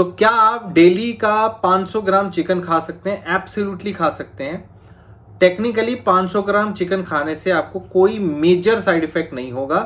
तो क्या आप डेली का 500 ग्राम चिकन खा सकते हैं एब्सोल्युटली खा सकते हैं टेक्निकली 500 ग्राम चिकन खाने से आपको कोई मेजर साइड इफेक्ट नहीं होगा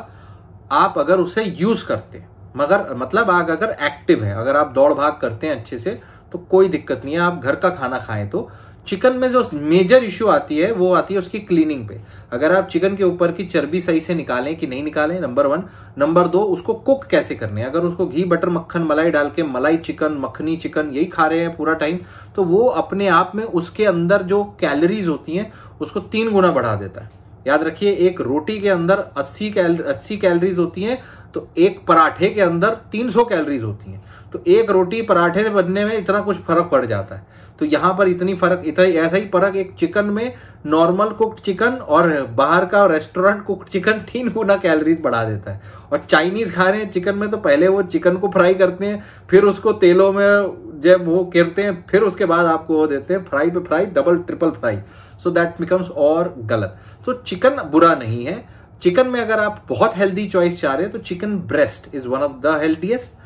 आप अगर उसे यूज करते मगर मतलब आग अगर एक्टिव है अगर आप दौड़ भाग करते हैं अच्छे से तो कोई दिक्कत नहीं है आप घर का खाना खाएं तो चिकन में जो मेजर इश्यू आती है वो आती है उसकी क्लीनिंग पे अगर आप चिकन के ऊपर की चर्बी सही से निकालें कि नहीं निकालें नंबर वन नंबर दो उसको कुक कैसे करने अगर उसको घी बटर मक्खन मलाई डाल के मलाई चिकन मखनी चिकन यही खा रहे हैं पूरा टाइम तो वो अपने आप में उसके अंदर जो कैलरीज होती हैं उसको तीन गुना बढ़ा देता है याद रखिए एक रोटी के अंदर अस्सी कैल अस्सी कैलरीज होती हैं तो एक पराठे के अंदर 300 कैलोरीज होती हैं तो एक रोटी पराठे से बनने में इतना कुछ फर्क पड़ जाता है तो यहाँ पर इतनी फर्क इतना ऐसा ही फर्क एक चिकन में नॉर्मल कुक्ड चिकन और बाहर का रेस्टोरेंट कुक्ड चिकन तीन गुना कैलोरीज बढ़ा देता है और चाइनीज खा रहे हैं चिकन में तो पहले वो चिकन को फ्राई करते हैं फिर उसको तेलों में जब वो गिरते हैं फिर उसके बाद आपको वो देते हैं फ्राई पे fry double triple fry so that becomes और गलत तो चिकन बुरा नहीं है चिकन में अगर आप बहुत हेल्दी चॉइस चाह रहे हैं तो chicken breast is one of the healthiest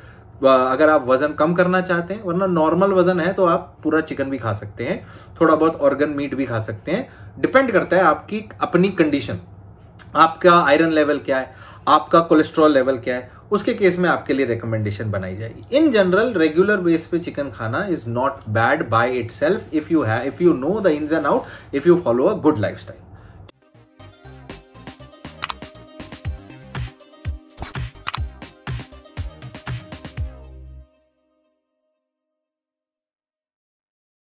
अगर आप वजन कम करना चाहते हैं वरना नॉर्मल वजन है तो आप पूरा चिकन भी खा सकते हैं थोड़ा बहुत ऑर्गन मीट भी खा सकते हैं डिपेंड करता है आपकी अपनी कंडीशन आपका आयरन लेवल क्या है आपका कोलेस्ट्रॉल लेवल क्या है उसके केस में आपके लिए रिकमेंडेशन बनाई जाएगी इन जनरल रेगुलर बेस पे चिकन खाना is not bad by itself if you have if you know the ins and out if you follow a good life style